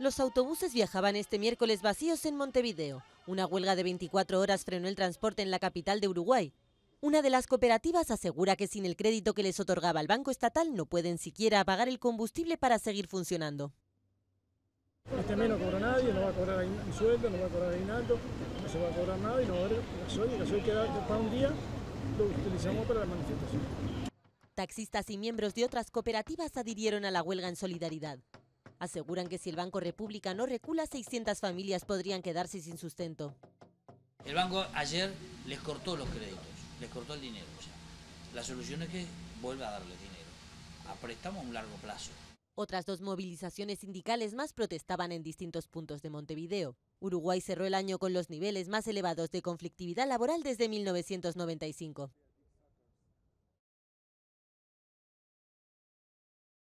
Los autobuses viajaban este miércoles vacíos en Montevideo. Una huelga de 24 horas frenó el transporte en la capital de Uruguay. Una de las cooperativas asegura que sin el crédito que les otorgaba el Banco Estatal no pueden siquiera pagar el combustible para seguir funcionando. Este mes no cobra nadie, no va a cobrar sueldo, no va a cobrar aguinaldo, no se va a cobrar nada y no va a haber gasoil. El gasoil que para un día lo utilizamos para la manifestación. Taxistas y miembros de otras cooperativas adhirieron a la huelga en solidaridad. Aseguran que si el Banco República no recula, 600 familias podrían quedarse sin sustento. El banco ayer les cortó los créditos, les cortó el dinero. la solución es que vuelva a darles dinero, a a un largo plazo. Otras dos movilizaciones sindicales más protestaban en distintos puntos de Montevideo. Uruguay cerró el año con los niveles más elevados de conflictividad laboral desde 1995.